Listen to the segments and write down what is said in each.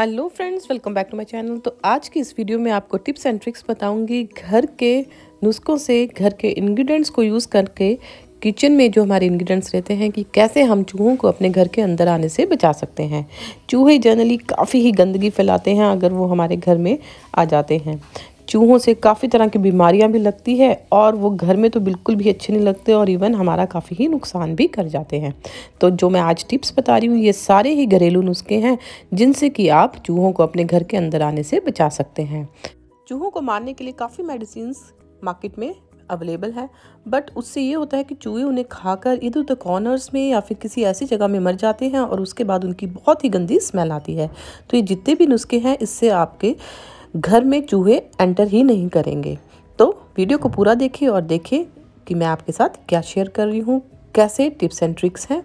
hello friends welcome back to my channel तो आज की इस वीडियो में आपको टिप्स एंड ट्रिक्स बताऊंगी घर के नुस्खों से घर के इंग्रेडिएंट्स को यूज़ करके किचन में जो हमारे इंग्रेडिएंट्स रहते हैं कि कैसे हम चूहों को अपने घर के अंदर आने से बचा सकते हैं चूहे जनरली काफ़ी ही गंदगी फैलाते हैं अगर वो हमारे घर में आ जाते हैं चूहों से काफ़ी तरह की बीमारियां भी लगती है और वो घर में तो बिल्कुल भी अच्छे नहीं लगते और इवन हमारा काफ़ी ही नुकसान भी कर जाते हैं तो जो मैं आज टिप्स बता रही हूँ ये सारे ही घरेलू नुस्खे हैं जिनसे कि आप चूहों को अपने घर के अंदर आने से बचा सकते हैं चूहों को मारने के लिए काफ़ी मेडिसिन मार्केट में अवेलेबल है बट उससे ये होता है कि चूहे उन्हें खाकर इधर उधर कॉर्नर्स में या फिर किसी ऐसी जगह में मर जाते हैं और उसके बाद उनकी बहुत ही गंदी स्मेल आती है तो ये जितने भी नुस्खे हैं इससे आपके घर में चूहे एंटर ही नहीं करेंगे तो वीडियो को पूरा देखिए और देखिए कि मैं आपके साथ क्या शेयर कर रही हूँ कैसे टिप्स एंड ट्रिक्स हैं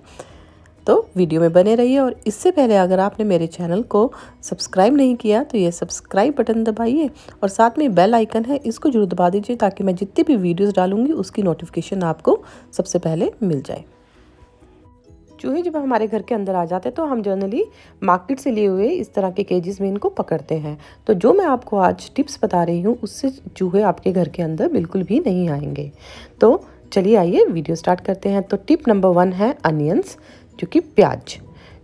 तो वीडियो में बने रहिए और इससे पहले अगर आपने मेरे चैनल को सब्सक्राइब नहीं किया तो ये सब्सक्राइब बटन दबाइए और साथ में बेल आइकन है इसको जरूर दबा दीजिए ताकि मैं जितनी भी वीडियोस डालूंगी उसकी नोटिफिकेशन आपको सबसे पहले मिल जाए चूहे जब हमारे घर के अंदर आ जाते हैं तो हम जनरली मार्केट से लिए हुए इस तरह के केजेस में इनको पकड़ते हैं तो जो मैं आपको आज टिप्स बता रही हूँ उससे चूहे आपके घर के अंदर बिल्कुल भी नहीं आएंगे तो चलिए आइए वीडियो स्टार्ट करते हैं तो टिप नंबर वन है अनियंस जो कि प्याज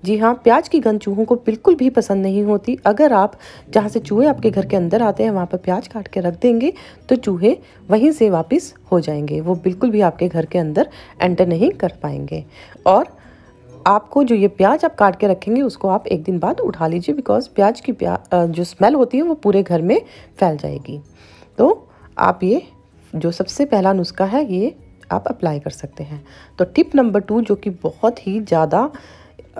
जी हाँ प्याज की गंध चूहों को बिल्कुल भी पसंद नहीं होती अगर आप जहाँ से चूहे आपके घर के अंदर आते हैं वहाँ पर प्याज काट के रख देंगे तो चूहे वहीं से वापस हो जाएंगे वो बिल्कुल भी आपके घर के अंदर एंटर नहीं कर पाएंगे और आपको जो ये प्याज आप काट के रखेंगे उसको आप एक दिन बाद उठा लीजिए बिकॉज प्याज की प्या जो स्मेल होती है वो पूरे घर में फैल जाएगी तो आप ये जो सबसे पहला नुस्खा है ये आप अप्लाई कर सकते हैं तो टिप नंबर टू जो कि बहुत ही ज़्यादा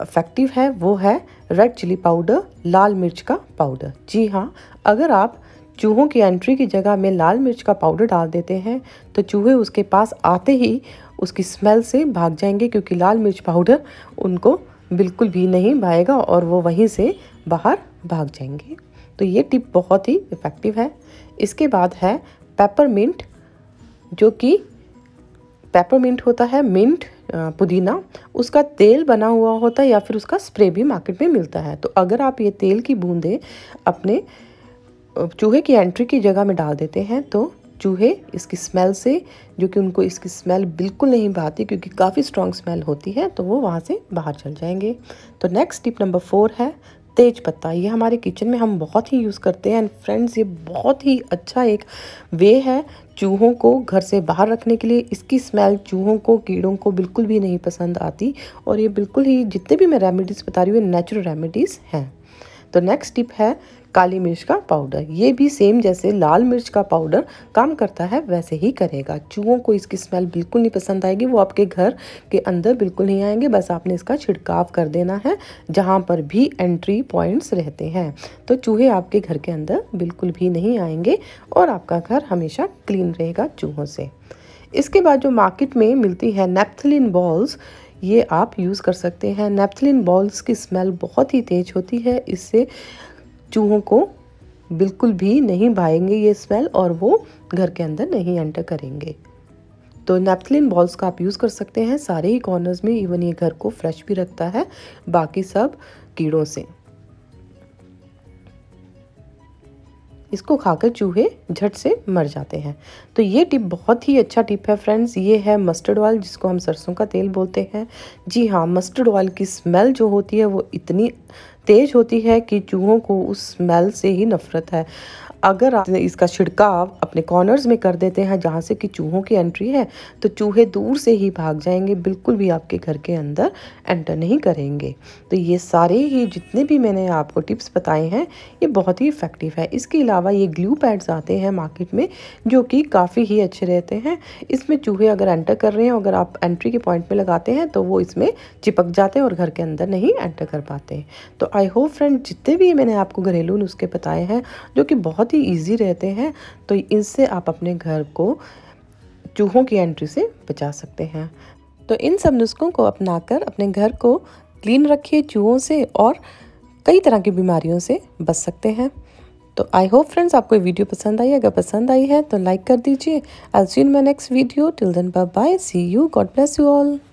इफ़ेक्टिव है वो है रेड चिली पाउडर लाल मिर्च का पाउडर जी हाँ अगर आप चूहों की एंट्री की जगह में लाल मिर्च का पाउडर डाल देते हैं तो चूहे उसके पास आते ही उसकी स्मेल से भाग जाएंगे क्योंकि लाल मिर्च पाउडर उनको बिल्कुल भी नहीं भाएगा और वो वहीं से बाहर भाग जाएंगे तो ये टिप बहुत ही इफ़ेक्टिव है इसके बाद है पेपरमिंट जो कि पेपरमिंट होता है मिंट पुदीना उसका तेल बना हुआ होता है या फिर उसका स्प्रे भी मार्केट में मिलता है तो अगर आप ये तेल की बूंदें अपने चूहे की एंट्री की जगह में डाल देते हैं तो चूहे इसकी स्मेल से जो कि उनको इसकी स्मेल बिल्कुल नहीं भाती क्योंकि काफ़ी स्ट्रॉन्ग स्मेल होती है तो वो वहाँ से बाहर चल जाएंगे तो नेक्स्ट टिप नंबर फोर है तेज पत्ता ये हमारे किचन में हम बहुत ही यूज़ करते हैं एंड फ्रेंड्स ये बहुत ही अच्छा एक वे है चूहों को घर से बाहर रखने के लिए इसकी स्मेल चूहों को कीड़ों को बिल्कुल भी नहीं पसंद आती और ये बिल्कुल ही जितने भी मैं रेमेडीज़ बता रही हूँ नेचुरल रेमेडीज़ हैं तो नेक्स्ट टिप है काली मिर्च का पाउडर ये भी सेम जैसे लाल मिर्च का पाउडर काम करता है वैसे ही करेगा चूहों को इसकी स्मेल बिल्कुल नहीं पसंद आएगी वो आपके घर के अंदर बिल्कुल नहीं आएंगे बस आपने इसका छिड़काव कर देना है जहाँ पर भी एंट्री पॉइंट्स रहते हैं तो चूहे आपके घर के अंदर बिल्कुल भी नहीं आएंगे और आपका घर हमेशा क्लीन रहेगा चूहों से इसके बाद जो मार्केट में मिलती है नेप्थलिन बॉल्स ये आप यूज़ कर सकते हैं नेप्थलिन बॉल्स की स्मेल बहुत ही तेज़ होती है इससे चूहों को बिल्कुल भी नहीं भाएंगे ये स्मेल और वो घर के अंदर नहीं एंटर करेंगे तो नेपथलिन बॉल्स का आप यूज़ कर सकते हैं सारे ही कॉर्नर्स में इवन ये घर को फ्रेश भी रखता है बाकी सब कीड़ों से इसको खाकर चूहे झट से मर जाते हैं तो ये टिप बहुत ही अच्छा टिप है फ्रेंड्स ये है मस्टर्ड ऑयल जिसको हम सरसों का तेल बोलते हैं जी हाँ मस्टर्ड ऑयल की स्मेल जो होती है वो इतनी तेज़ होती है कि चूहों को उस स्मेल से ही नफ़रत है अगर आप इसका छिड़काव अपने कॉर्नर्स में कर देते हैं जहाँ से कि चूहों की एंट्री है तो चूहे दूर से ही भाग जाएंगे बिल्कुल भी आपके घर के अंदर एंटर नहीं करेंगे तो ये सारे ही जितने भी मैंने आपको टिप्स बताए हैं ये बहुत ही इफ़ेक्टिव है इसके अलावा ये ग्लू पैड्स आते हैं मार्केट में जो कि काफ़ी ही अच्छे रहते हैं इसमें चूहे अगर एंटर कर रहे हैं अगर आप एंट्री के पॉइंट पर लगाते हैं तो वो इसमें चिपक जाते हैं और घर के अंदर नहीं एंटर कर पाते तो आई होप फ्रेंड जितने भी मैंने आपको घरेलू नुस्खे बताए हैं जो कि बहुत ही ईजी रहते हैं तो इनसे आप अपने घर को चूहों की एंट्री से बचा सकते हैं तो इन सब नुस्खों को अपनाकर अपने घर को क्लीन रखिए चूहों से और कई तरह की बीमारियों से बच सकते हैं तो आई होप फ्रेंड्स आपको ये वीडियो पसंद आई अगर पसंद आई है तो लाइक कर दीजिए I see in my next video till then bye bye see you God bless you all